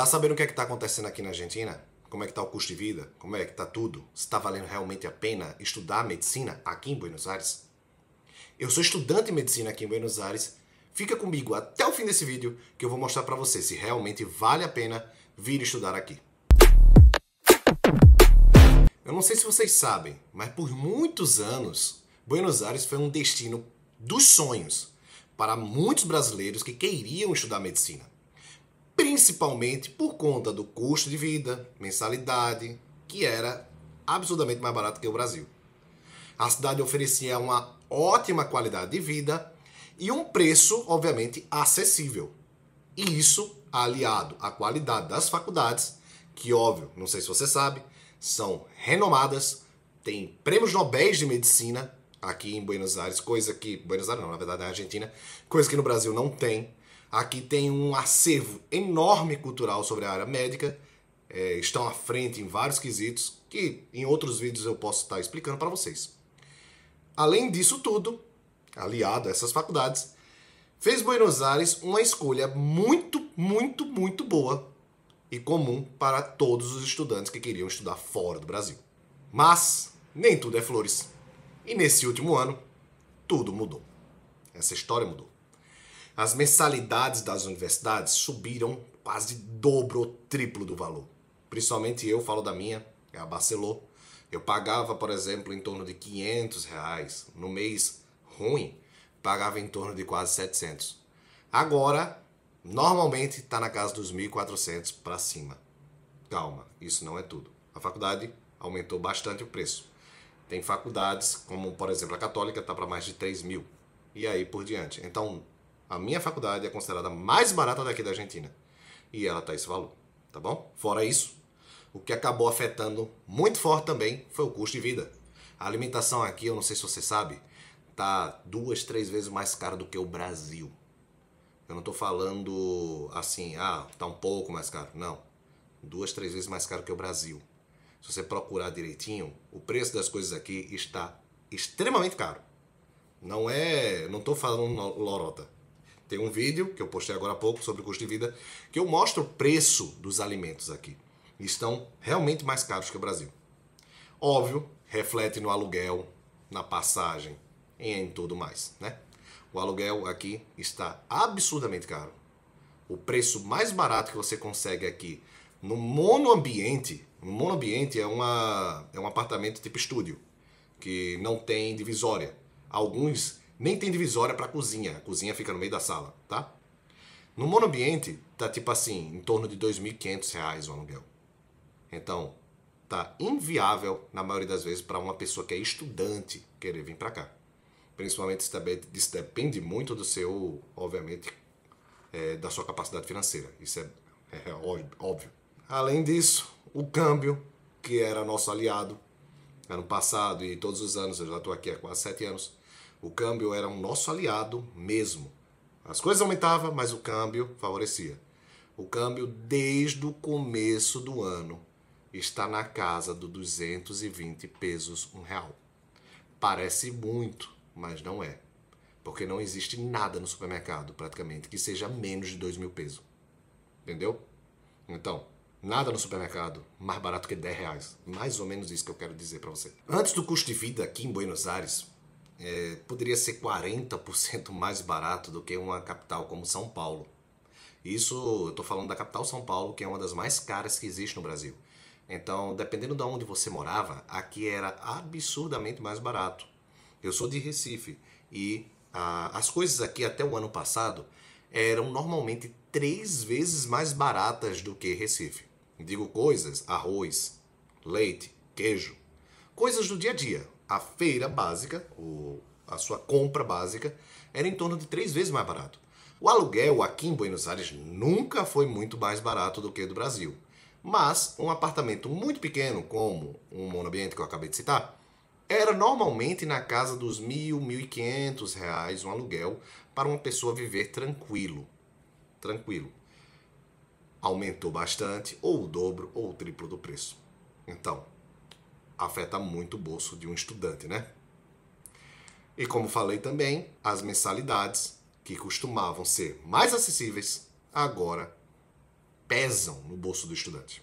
Tá sabendo o que é que tá acontecendo aqui na Argentina? Como é que tá o custo de vida? Como é que tá tudo? Se tá valendo realmente a pena estudar medicina aqui em Buenos Aires? Eu sou estudante de medicina aqui em Buenos Aires. Fica comigo até o fim desse vídeo que eu vou mostrar para você se realmente vale a pena vir estudar aqui. Eu não sei se vocês sabem, mas por muitos anos, Buenos Aires foi um destino dos sonhos para muitos brasileiros que queriam estudar medicina principalmente por conta do custo de vida, mensalidade, que era absurdamente mais barato que o Brasil. A cidade oferecia uma ótima qualidade de vida e um preço, obviamente, acessível. E isso, aliado à qualidade das faculdades, que óbvio, não sei se você sabe, são renomadas, têm prêmios Nobel de medicina aqui em Buenos Aires, coisa que Buenos Aires não, na verdade na Argentina, coisa que no Brasil não tem. Aqui tem um acervo enorme cultural sobre a área médica, é, estão à frente em vários quesitos, que em outros vídeos eu posso estar explicando para vocês. Além disso tudo, aliado a essas faculdades, fez Buenos Aires uma escolha muito, muito, muito boa e comum para todos os estudantes que queriam estudar fora do Brasil. Mas nem tudo é flores. E nesse último ano, tudo mudou. Essa história mudou. As mensalidades das universidades subiram quase dobro ou triplo do valor. Principalmente eu falo da minha, é a Barcelona. Eu pagava, por exemplo, em torno de 500 reais. No mês ruim, pagava em torno de quase 700. Agora, normalmente, está na casa dos 1.400 para cima. Calma, isso não é tudo. A faculdade aumentou bastante o preço. Tem faculdades, como por exemplo a Católica, está para mais de 3 mil. E aí por diante. Então, a minha faculdade é considerada mais barata daqui da Argentina. E ela tá esse valor, tá bom? Fora isso, o que acabou afetando muito forte também foi o custo de vida. A alimentação aqui, eu não sei se você sabe, tá duas, três vezes mais cara do que o Brasil. Eu não tô falando assim, ah, tá um pouco mais caro. Não. Duas, três vezes mais caro que o Brasil. Se você procurar direitinho, o preço das coisas aqui está extremamente caro. Não é. Não tô falando lorota. Tem um vídeo que eu postei agora há pouco sobre o custo de vida, que eu mostro o preço dos alimentos aqui. Estão realmente mais caros que o Brasil. Óbvio, reflete no aluguel, na passagem, em tudo mais, né? O aluguel aqui está absurdamente caro. O preço mais barato que você consegue aqui no monoambiente, no monoambiente é uma é um apartamento tipo estúdio, que não tem divisória. Alguns nem tem divisória para cozinha. A cozinha fica no meio da sala, tá? No monoambiente, tá tipo assim, em torno de R$ 2.500 o aluguel. Então, tá inviável na maioria das vezes para uma pessoa que é estudante querer vir para cá. Principalmente se depende muito do seu, obviamente, é, da sua capacidade financeira. Isso é, é, é óbvio. Além disso, o câmbio, que era nosso aliado ano passado e todos os anos, eu já estou aqui há quase sete anos, o câmbio era um nosso aliado mesmo. As coisas aumentavam, mas o câmbio favorecia. O câmbio, desde o começo do ano, está na casa do 220 pesos um real. Parece muito, mas não é. Porque não existe nada no supermercado, praticamente, que seja menos de 2 mil pesos. Entendeu? Então, nada no supermercado mais barato que 10 reais. Mais ou menos isso que eu quero dizer para você. Antes do custo de vida aqui em Buenos Aires, é, poderia ser 40% mais barato do que uma capital como São Paulo. Isso, eu estou falando da capital São Paulo, que é uma das mais caras que existe no Brasil. Então, dependendo de onde você morava, aqui era absurdamente mais barato. Eu sou de Recife e ah, as coisas aqui até o ano passado eram normalmente três vezes mais baratas do que Recife. Digo coisas: arroz, leite, queijo, coisas do dia a dia a feira básica, a sua compra básica, era em torno de três vezes mais barato. O aluguel aqui em Buenos Aires nunca foi muito mais barato do que do Brasil. Mas um apartamento muito pequeno, como um monoambiente que eu acabei de citar, era normalmente na casa dos mil, mil e quinhentos reais um aluguel para uma pessoa viver tranquilo. Tranquilo. Aumentou bastante, ou o dobro, ou o triplo do preço. Então, afeta muito o bolso de um estudante, né? E como falei também, as mensalidades, que costumavam ser mais acessíveis, agora pesam no bolso do estudante.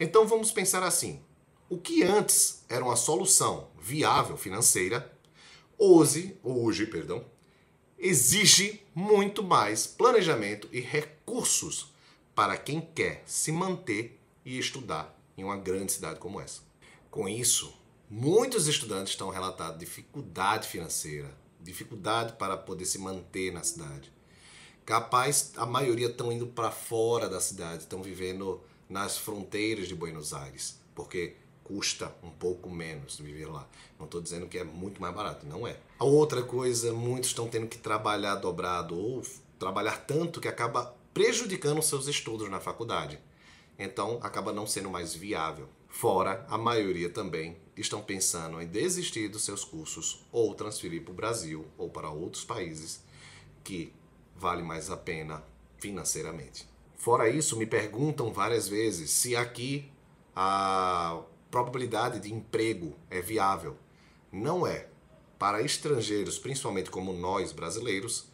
Então vamos pensar assim: o que antes era uma solução viável financeira, hoje, hoje, perdão, exige muito mais planejamento e recursos para quem quer se manter e estudar em uma grande cidade como essa. Com isso, muitos estudantes estão relatando dificuldade financeira, dificuldade para poder se manter na cidade. Capaz, a maioria estão indo para fora da cidade, estão vivendo nas fronteiras de Buenos Aires, porque custa um pouco menos viver lá. Não estou dizendo que é muito mais barato, não é. A outra coisa, muitos estão tendo que trabalhar dobrado ou trabalhar tanto que acaba prejudicando seus estudos na faculdade. Então, acaba não sendo mais viável. Fora, a maioria também estão pensando em desistir dos seus cursos ou transferir para o Brasil ou para outros países que vale mais a pena financeiramente. Fora isso, me perguntam várias vezes se aqui a probabilidade de emprego é viável. Não é. Para estrangeiros, principalmente como nós brasileiros,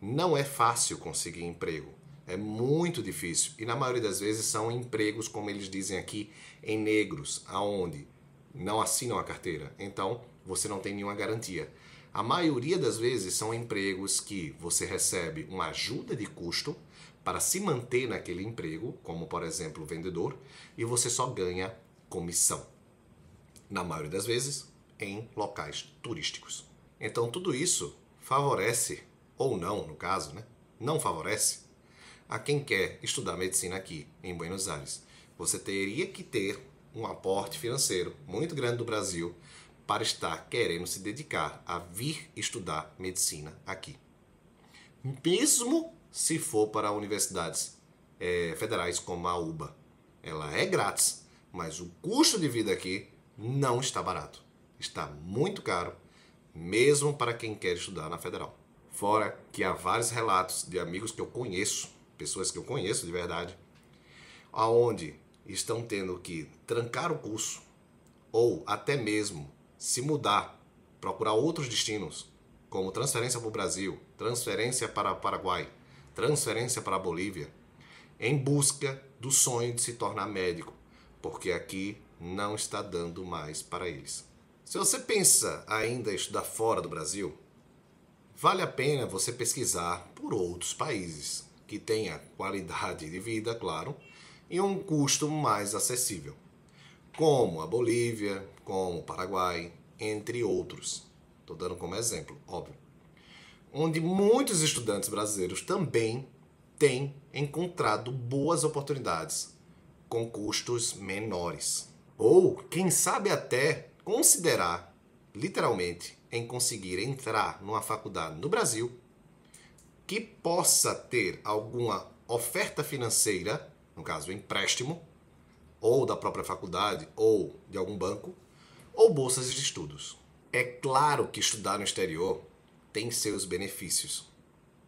não é fácil conseguir emprego. É muito difícil. E na maioria das vezes são empregos, como eles dizem aqui, em negros, aonde não assinam a carteira. Então, você não tem nenhuma garantia. A maioria das vezes são empregos que você recebe uma ajuda de custo para se manter naquele emprego, como por exemplo, vendedor, e você só ganha comissão. Na maioria das vezes, em locais turísticos. Então, tudo isso favorece ou não, no caso, né? Não favorece a quem quer estudar medicina aqui em Buenos Aires. Você teria que ter um aporte financeiro muito grande do Brasil para estar querendo se dedicar a vir estudar medicina aqui. Mesmo se for para universidades é, federais como a UBA, ela é grátis, mas o custo de vida aqui não está barato. Está muito caro, mesmo para quem quer estudar na federal. Fora que há vários relatos de amigos que eu conheço pessoas que eu conheço de verdade, aonde estão tendo que trancar o curso ou até mesmo se mudar, procurar outros destinos, como transferência para o Brasil, transferência para o Paraguai, transferência para a Bolívia, em busca do sonho de se tornar médico, porque aqui não está dando mais para eles. Se você pensa ainda em estudar fora do Brasil, vale a pena você pesquisar por outros países que tenha qualidade de vida, claro, e um custo mais acessível, como a Bolívia, como o Paraguai, entre outros. Estou dando como exemplo, óbvio. Onde muitos estudantes brasileiros também têm encontrado boas oportunidades com custos menores. Ou, quem sabe, até considerar, literalmente, em conseguir entrar numa faculdade no Brasil que possa ter alguma oferta financeira, no caso empréstimo, ou da própria faculdade, ou de algum banco, ou bolsas de estudos. É claro que estudar no exterior tem seus benefícios.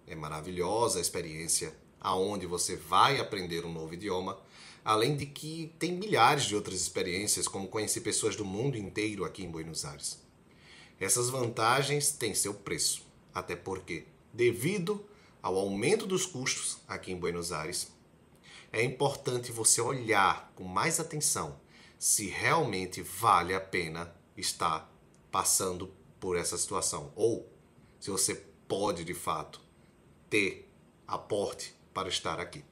É maravilhosa a experiência, aonde você vai aprender um novo idioma, além de que tem milhares de outras experiências, como conhecer pessoas do mundo inteiro aqui em Buenos Aires. Essas vantagens têm seu preço, até porque devido ao aumento dos custos aqui em Buenos Aires, é importante você olhar com mais atenção se realmente vale a pena estar passando por essa situação ou se você pode de fato ter aporte para estar aqui.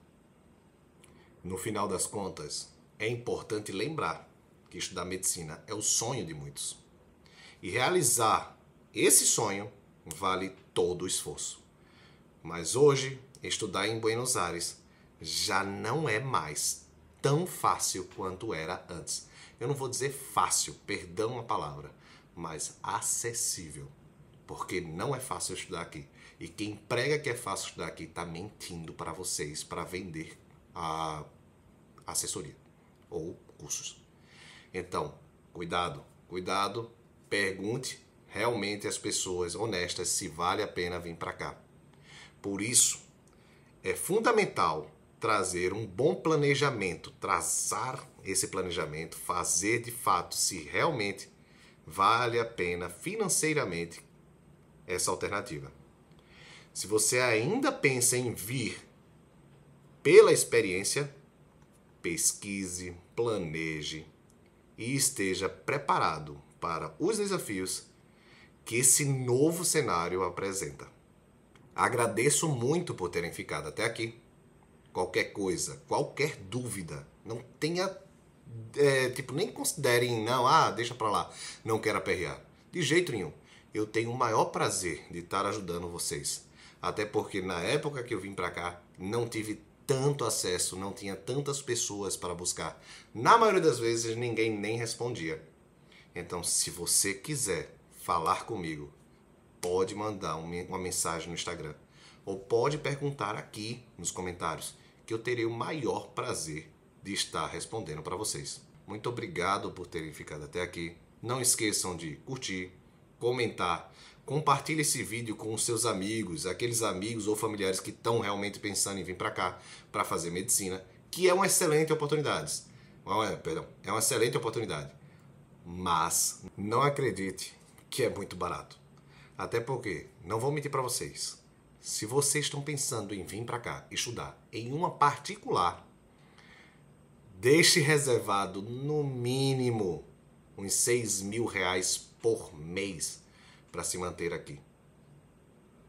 No final das contas, é importante lembrar que estudar medicina é o sonho de muitos. E realizar esse sonho vale todo o esforço. Mas hoje, estudar em Buenos Aires já não é mais tão fácil quanto era antes. Eu não vou dizer fácil, perdão a palavra, mas acessível. Porque não é fácil estudar aqui. E quem prega que é fácil estudar aqui está mentindo para vocês para vender a assessoria ou cursos. Então, cuidado, cuidado, pergunte realmente as pessoas honestas se vale a pena vir para cá. Por isso, é fundamental trazer um bom planejamento, traçar esse planejamento, fazer de fato se realmente vale a pena financeiramente essa alternativa. Se você ainda pensa em vir pela experiência, pesquise, planeje e esteja preparado para os desafios que esse novo cenário apresenta. Agradeço muito por terem ficado até aqui. Qualquer coisa, qualquer dúvida, não tenha. É, tipo, nem considerem, não, ah, deixa pra lá, não quero aperrear. De jeito nenhum. Eu tenho o maior prazer de estar ajudando vocês. Até porque na época que eu vim pra cá, não tive tanto acesso, não tinha tantas pessoas para buscar. Na maioria das vezes, ninguém nem respondia. Então, se você quiser falar comigo, pode mandar uma mensagem no Instagram ou pode perguntar aqui nos comentários que eu terei o maior prazer de estar respondendo para vocês. Muito obrigado por terem ficado até aqui. Não esqueçam de curtir, comentar, compartilhe esse vídeo com os seus amigos, aqueles amigos ou familiares que estão realmente pensando em vir para cá para fazer medicina, que é uma excelente oportunidade. Perdão, é uma excelente oportunidade. Mas não acredite que é muito barato. Até porque, não vou mentir para vocês, se vocês estão pensando em vir para cá estudar em uma particular, deixe reservado no mínimo uns 6 mil reais por mês para se manter aqui.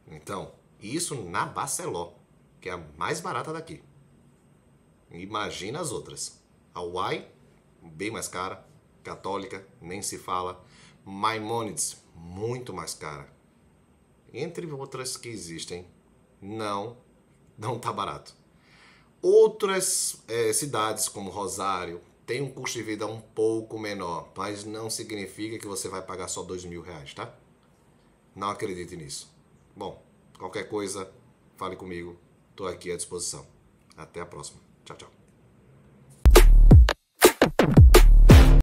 Então, isso na Barceló, que é a mais barata daqui. Imagina as outras. A Hawaii, bem mais cara. Católica, nem se fala. Maimonides, muito mais cara. Entre outras que existem, não, não tá barato. Outras é, cidades como Rosário tem um custo de vida um pouco menor, mas não significa que você vai pagar só dois mil reais, tá? Não acredite nisso. Bom, qualquer coisa, fale comigo. Estou aqui à disposição. Até a próxima. Tchau, tchau.